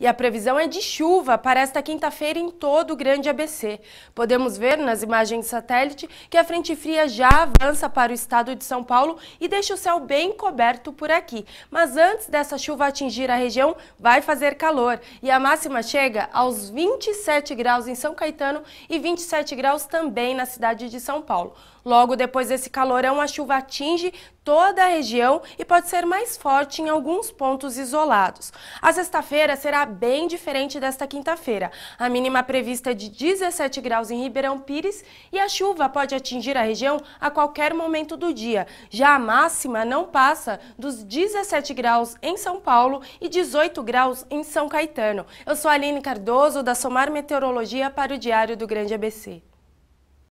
E a previsão é de chuva para esta quinta-feira em todo o Grande ABC. Podemos ver nas imagens satélite que a frente fria já avança para o estado de São Paulo e deixa o céu bem coberto por aqui. Mas antes dessa chuva atingir a região, vai fazer calor e a máxima chega aos 27 graus em São Caetano e 27 graus também na cidade de São Paulo. Logo depois desse calorão, a chuva atinge toda a região e pode ser mais forte em alguns pontos isolados. A sexta-feira será bem diferente desta quinta-feira. A mínima prevista é de 17 graus em Ribeirão Pires e a chuva pode atingir a região a qualquer momento do dia. Já a máxima não passa dos 17 graus em São Paulo e 18 graus em São Caetano. Eu sou a Aline Cardoso, da Somar Meteorologia para o Diário do Grande ABC.